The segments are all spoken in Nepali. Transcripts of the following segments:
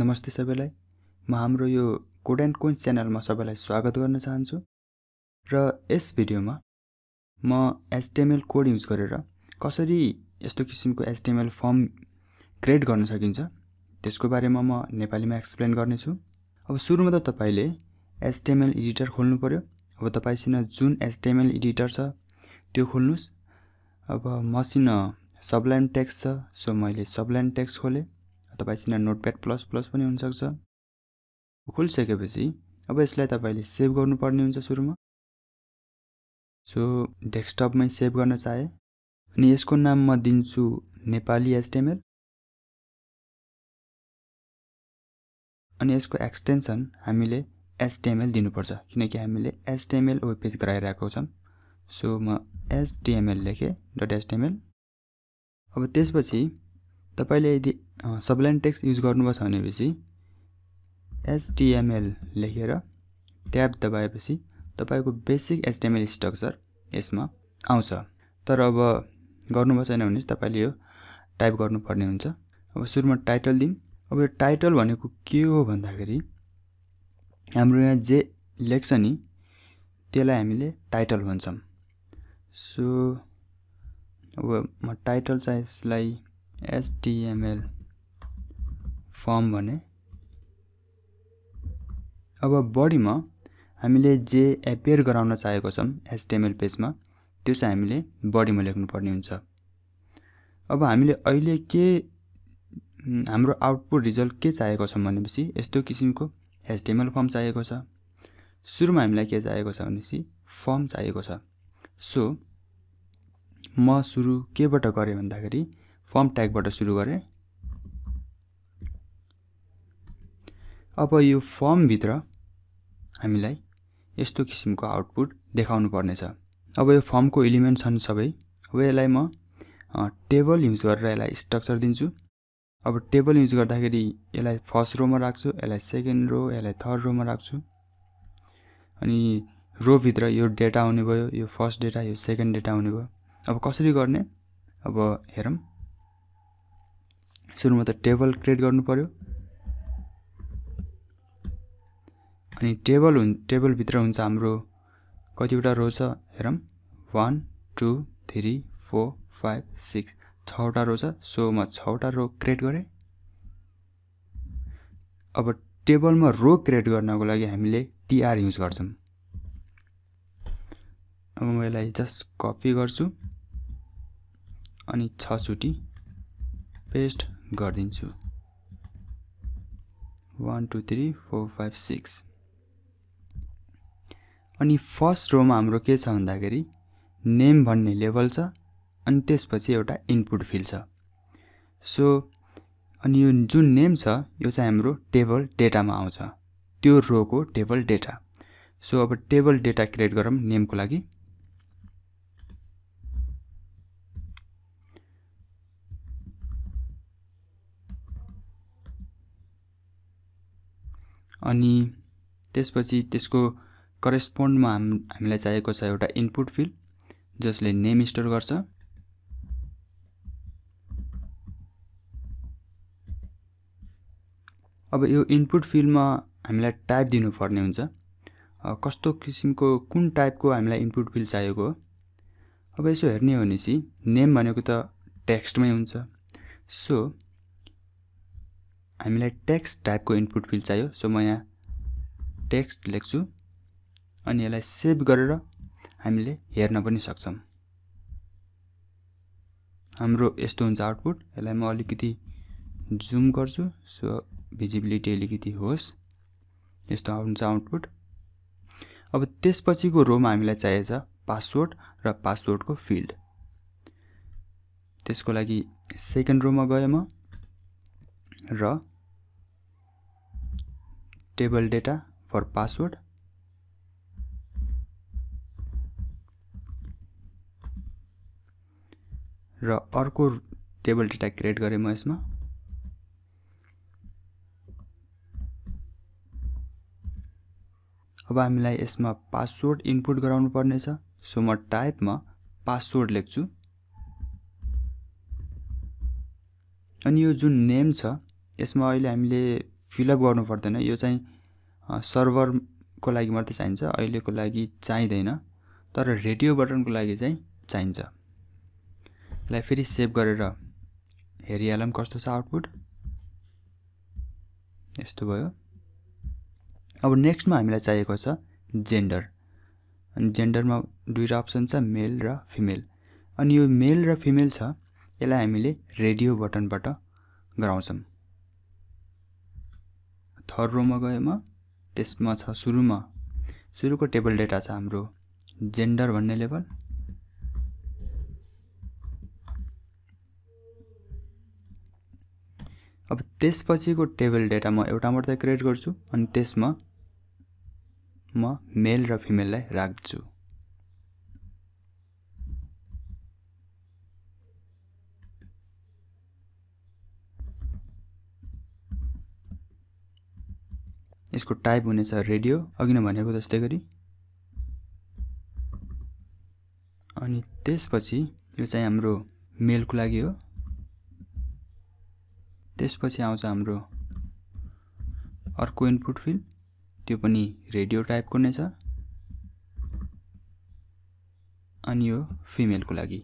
नमस्ते सबैलाई म हाम्रो यो कोड एन्ड कोइन्स च्यानलमा सबैलाई स्वागत गर्न चाहन्छु र यस भिडियोमा म एचटिएमएल कोड युज गरेर कसरी यस्तो किसिमको एचटिएमएल फर्म क्रिएट गर्न सकिन्छ त्यसको बारेमा म नेपालीमा एक्सप्लेन गर्नेछु अब सुरुमा त तपाईँले एचटिएमएल एडिटर खोल्नु पऱ्यो अब तपाईँसँग जुन एचटिएमएल एडिटर छ त्यो खोल्नुहोस् अब मसिन सबलाइन टेक्स्ट छ सो मैले सबलाइन टेक्स्ट खोलेँ तपाईँसँग नोटप्याड प्लस प्लस पनि हुनसक्छ खुलिसकेपछि अब यसलाई तपाईँले सेभ गर्नुपर्ने हुन्छ सुरुमा सो डेस्कटपमै सेभ गर्न चाहे अनि यसको नाम म दिन्छु नेपाली एचटिएमएल अनि यसको एक्सटेन्सन हामीले एसटिएमएल दिनुपर्छ किनकि हामीले एसटिएमएल वेब पेज गराइरहेको छौँ सो म एसडिएमएल लेखेँ डट एसटिएमएल अब त्यसपछि तपाईँले यदि सबलाइन टेक्स्ट युज गर्नुपर्छ भनेपछि एचटिएमएल लेखेर ट्याब दबाएपछि तपाईँको बेसिक एचटिएमएल स्ट्रक्चर यसमा आउँछ तर अब गर्नुभएको छैन भने चाहिँ तपाईँले यो टाइप गर्नुपर्ने हुन्छ अब सुरुमा टाइटल दिउँ अब यो टाइटल भनेको के हो भन्दाखेरि हाम्रो यहाँ जे लेख्छ नि त्यसलाई हामीले टाइटल भन्छौँ सो अब म टाइटल चाहिँ यसलाई एसटिएमएल फर्म भने अब बडीमा हामीले जे एपियर गराउन चाहेको छौँ एसटिएमएल पेजमा त्यो चाहिँ हामीले बडीमा लेख्नुपर्ने हुन्छ अब हामीले अहिले के हाम्रो आउटपुट रिजल्ट के चाहिएको छ भनेपछि यस्तो किसिमको एसटिएमएल फर्म चाहिएको छ सुरुमा हामीलाई के चाहिएको छ भनेपछि फर्म चाहिएको छ सो म सुरु केबाट गरेँ भन्दाखेरि फर्म ट्यागबाट सुरु गरेँ अब यो फर्मभित्र हामीलाई यस्तो किसिमको आउटपुट देखाउनु पर्नेछ अब यो फर्मको इलिमेन्ट छन् सबै अब यसलाई म टेबल युज गरेर यसलाई स्ट्रक्चर दिन्छु अब टेबल युज गर्दाखेरि यसलाई फर्स्ट रोमा राख्छु यसलाई सेकेन्ड रो यसलाई थर्ड रोमा राख्छु अनि रोभित्र यो डेटा आउने भयो यो फर्स्ट डेटा यो सेकेन्ड डेटा आउने भयो अब कसरी गर्ने अब हेरौँ सुरुमा त टेबल क्रिएट गर्नु पऱ्यो अनि टेबल हुन् टेबलभित्र हुन्छ हाम्रो कतिवटा रो छ हेरौँ one two three four five six छवटा रो छ सो म छवटा रो क्रिएट गरेँ अब टेबलमा रो क्रिएट गर्नको लागि हामीले टिआर युज गर्छौँ अब म यसलाई जस्ट कपी गर्छु अनि छचोटि पेस्ट गरिदिन्छु one two three four five six अनि फर्स्ट रोमा हाम्रो के छ भन्दाखेरि नेम भन्ने लेभल छ अनि त्यसपछि एउटा इनपुट फिल छ सो अनि यो जुन नेम छ यो चाहिँ हाम्रो टेबल डेटामा आउँछ त्यो रोको टेबल डेटा सो अब टेबल डेटा क्रिएट गरौँ नेमको लागि अनि त्यसपछि त्यसको करेस्पोन्डमा हाम हामीलाई चाहिएको छ एउटा इनपुट फिल्ड जसले नेम स्टोर गर्छ अब यो इनपुट फिल्डमा हामीलाई टाइप दिनुपर्ने हुन्छ कस्तो किसिमको कुन टाइपको हामीलाई इनपुट फिल्ड चाहिएको हो अब यसो हेर्ने हो भनेपछि नेम भनेको त टेक्स्टमै हुन्छ सो हामीलाई टेक्स्ट टाइपको इनपुट फिल्ड चाहियो सो म यहाँ टेक्स्ट लेख्छु अनि यसलाई सेभ गरेर हामीले हेर्न पनि सक्छौँ हाम्रो यस्तो हुन्छ आउटपुट यसलाई म अलिकति जुम गर्छु सो भिजिबिलिटी अलिकति होस् यस्तो आउँछ आउटपुट अब त्यसपछिको रोमा हामीलाई चाहिएछ पासवर्ड र पासवर्डको फिल्ड त्यसको लागि सेकेन्ड रोमा गएँ म र टेबल डेटा फर पासवर्ड र अर्को टेबल डेटा क्रिएट गरेँ म यसमा अब हामीलाई यसमा पासवर्ड इनपुट गराउनु पर्नेछ सो म टाइपमा पासवर्ड लेख्छु अनि यो जुन नेम छ यसमा अहिले हामीले फिलअप गर्नु पर्दैन यो चाहिँ सर्भरको लागि मात्रै चाहिन्छ अहिलेको लागि चाहिँदैन तर रेडियो बटनको लागि चाहिँ चाहिन्छ यसलाई फेरि सेभ गरेर हेरिहालौँ कस्तो छ आउटपुट यस्तो भयो अब नेक्स्टमा हामीलाई चाहिएको छ जेन्डर अनि जेन्डरमा दुईवटा अप्सन छ मेल र फिमेल अनि यो मेल र फिमेल छ यसलाई हामीले रेडियो बटनबाट गराउँछौँ थर्ड रोमा गएमा म त्यसमा छ सुरुमा सुरुको टेबल डेटा छ हाम्रो जेन्डर भन्ने लेभल अब त्यसपछिको टेबल डेटा म एउटा मात्रै क्रिएट गर्छु अनि त्यसमा म मेल र फिमेललाई राख्छु यसको टाइप हुनेछ रेडियो अघि नै भनेको जस्तै गरी अनि त्यसपछि यो चाहिँ हाम्रो मेलको लागि हो त्यसपछि आउँछ हाम्रो अर्को इनपुट फिल्ड त्यो पनि रेडियो टाइपको नै छ अनि यो फिमेलको लागि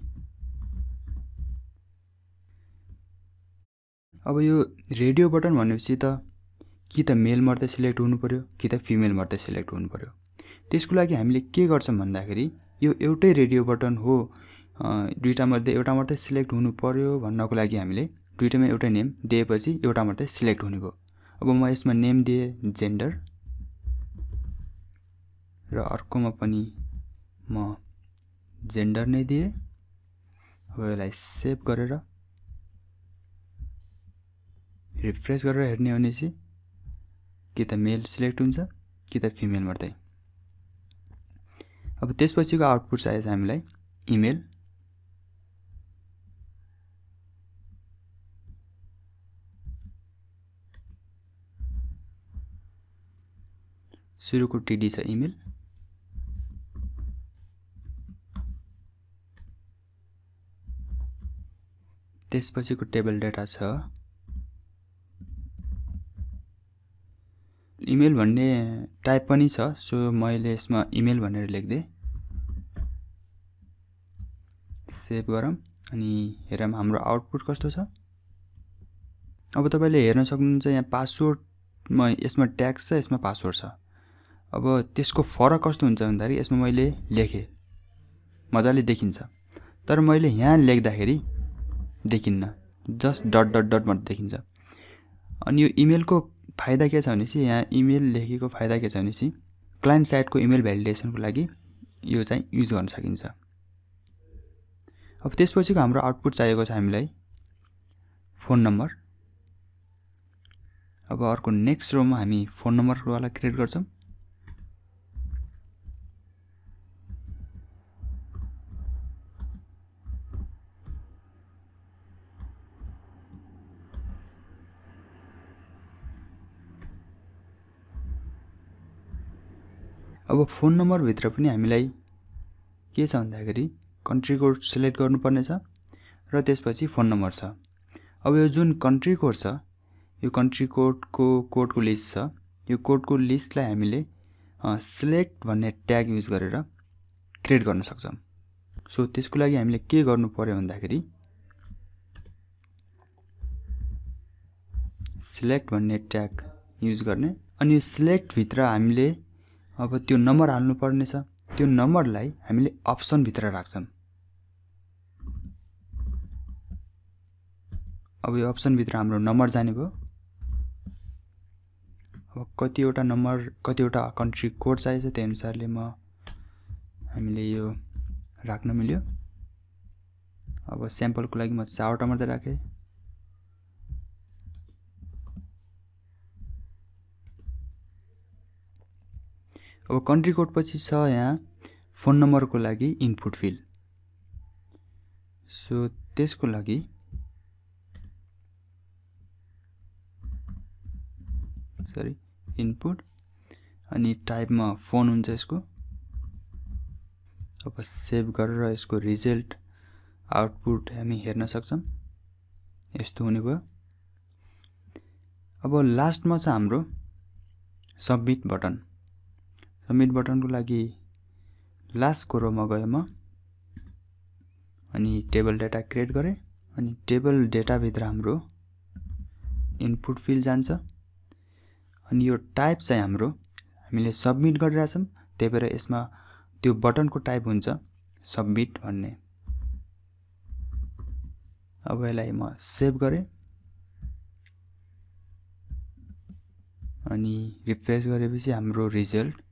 अब यो रेडियो बटन भनेपछि त कि त मेल मात्रै सिलेक्ट पऱ्यो कि त फिमेल मात्रै सिलेक्ट पऱ्यो त्यसको लागि हामीले के गर्छौँ भन्दाखेरि यो एउटै रेडियो बटन हो दुइटा मध्ये एउटा मात्रै सिलेक्ट हुनु पऱ्यो भन्नको लागि हामीले दुइटैमा एउटै नेम दिएपछि एउटा मात्रै सिलेक्ट हुने भयो अब म यसमा नेम दिएँ जेन्डर र अर्कोमा पनि म जेन्डर नै दिएँ अब यसलाई सेभ गरेर रिफ्रेस गरेर हेर्ने हो भनेपछि कि त मेल सिलेक्ट हुन्छ कि त फिमेल मात्रै अब त्यसपछिको आउटपुट चाहिएको छ हामीलाई इमेल सुरुको टिडी छ इमेल त्यसपछिको टेबल डाटा छ इमेल भन्ने टाइप पनि छ सो मैले यसमा इमेल भनेर लेखिदिएँ सेभ गरौँ अनि हेरौँ हाम्रो आउटपुट कस्तो छ अब तपाईँले हेर्न सक्नुहुन्छ यहाँ पासवर्डमा यसमा ट्याक्स छ यसमा पासवर्ड छ अब त्यसको फरक कस्तो हुन्छ भन्दाखेरि यसमा मैले लेखेँ मजाले देखिन्छ तर मैले यहाँ लेख्दाखेरि देखिन्न जस्ट डट डट डट मात्र देखिन्छ अनि यो इमेलको फाइदा के छ भनेपछि यहाँ इमेल लेखेको फाइदा के छ भनेपछि क्लाइन्ट साइडको इमेल भ्यालिडेसनको लागि यो चाहिँ युज गर्न सकिन्छ अब त्यसपछिको हाम्रो आउटपुट चाहिएको छ हामीलाई फोन नम्बर अब अर्को नेक्स्ट रोमा हामी फोन नम्बरवाला क्रिएट गर्छौँ अब फोन नम्बरभित्र पनि हामीलाई के छ भन्दाखेरि कन्ट्री कोड सेलेक्ट छ र त्यसपछि फोन नम्बर छ अब यो जुन कन्ट्री कोड छ यो कन्ट्री कोडको कोडको लिस्ट छ यो कोडको लिस्टलाई हामीले सेलेक्ट भन्ने ट्याग युज गरेर क्रिएट गर्न सक्छौँ सो त्यसको लागि हामीले के गर्नु पऱ्यो भन्दाखेरि सिलेक्ट भन्ने ट्याग युज गर्ने अनि यो सिलेक्टभित्र हामीले अब त्यो नम्बर हाल्नु हाल्नुपर्नेछ त्यो नम्बरलाई हामीले अप्सनभित्र राख्छौँ अब यो अप्सनभित्र हाम्रो नम्बर जाने भयो अब कतिवटा नम्बर कतिवटा कन्ट्री कोड चाहिएको छ त्यही अनुसारले म हामीले यो राख्न मिल्यो अब स्याम्पलको लागि म चारवटा मात्रै राखेँ अब कन्ट्री कोड पछि छ यहाँ फोन नम्बरको लागि इनपुट फिल्ड सो त्यसको लागि सरी इनपुट अनि टाइपमा फोन हुन्छ यसको अब सेभ गरेर यसको रिजल्ट आउटपुट हामी हेर्न सक्छौँ यस्तो हुने भयो अब लास्टमा छ हाम्रो सबमिट बटन सबमिट बटनको लागि लास्टको रोमा गएँ म अनि टेबल डेटा क्रिएट गरेँ अनि टेबल डेटाभित्र हाम्रो इनपुट फिल्ड जान्छ अनि यो टाइप चाहिँ हाम्रो हामीले सबमिट गरिरहेछौँ त्यही भएर यसमा त्यो बटनको टाइप हुन्छ सबमिट भन्ने अब यसलाई म सेभ गरेँ अनि रिफ्रेस गरेपछि हाम्रो रिजल्ट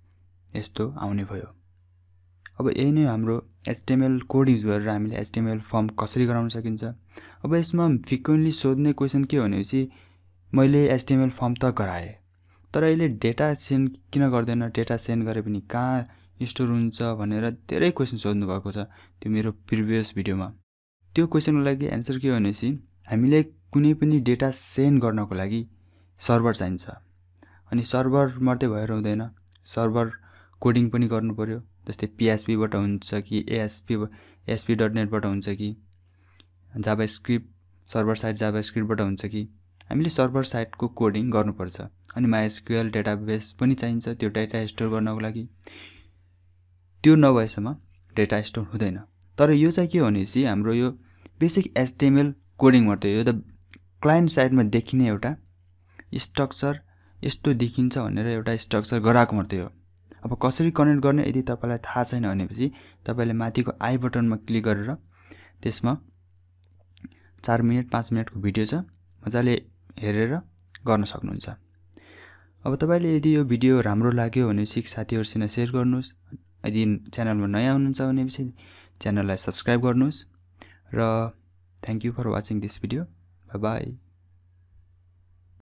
यस्तो आउने भयो अब यही नै हाम्रो एचटिएमएल कोड युज गरेर हामीले एचटिएमएल फर्म कसरी गराउन सकिन्छ अब यसमा फ्रिक्वेन्टली सोध्ने क्वेसन के भनेपछि मैले एचटिएमएल फर्म त गराएँ तर अहिले डेटा सेन्ड किन गर्दैन डेटा सेन्ड गरे पनि कहाँ स्टोर हुन्छ भनेर धेरै क्वेसन सोध्नुभएको छ त्यो मेरो प्रिभियस भिडियोमा त्यो क्वेसनको लागि एन्सर के भनेपछि हामीले कुनै पनि डेटा सेन्ड गर्नको लागि सर्भर चाहिन्छ अनि सर्भर मात्रै भएर हुँदैन सर्भर कोडिङ पनि गर्नु पऱ्यो जस्तै पिएसपीबाट हुन्छ कि एएसपी एसपी डट नेटबाट हुन्छ कि जाबा स्क्रिप्ट सर्भर साइड जाबा स्क्रिप्टबाट हुन्छ कि हामीले सर्भर साइडको कोडिङ गर्नुपर्छ अनि माइएसक्युएल डेटाबेस पनि चाहिन्छ त्यो डेटा स्टोर गर्नको लागि त्यो नभएसम्म डेटा स्टोर हुँदैन तर यो चाहिँ के हो भनेपछि हाम्रो यो बेसिक एचटिएमएल कोडिङ मात्रै यो त क्लाइन्ट साइडमा देखिने एउटा स्ट्रक्चर यस्तो देखिन्छ भनेर एउटा स्ट्रक्चर गराएको मात्रै हो अब कसरी कनेक्ट गर्ने यदि तपाईँलाई थाहा छैन भनेपछि तपाईँले माथिको आई बटनमा क्लिक गरेर त्यसमा चार मिनट पाँच मिनटको भिडियो छ मजाले हेरेर गर्न सक्नुहुन्छ अब तपाईँले यदि यो भिडियो राम्रो लाग्यो भने सिक साथीहरूसँग सेयर गर्नुहोस् यदि च्यानलमा नयाँ हुनुहुन्छ भनेपछि च्यानललाई सब्सक्राइब गर्नुहोस् र thank you for watching this video by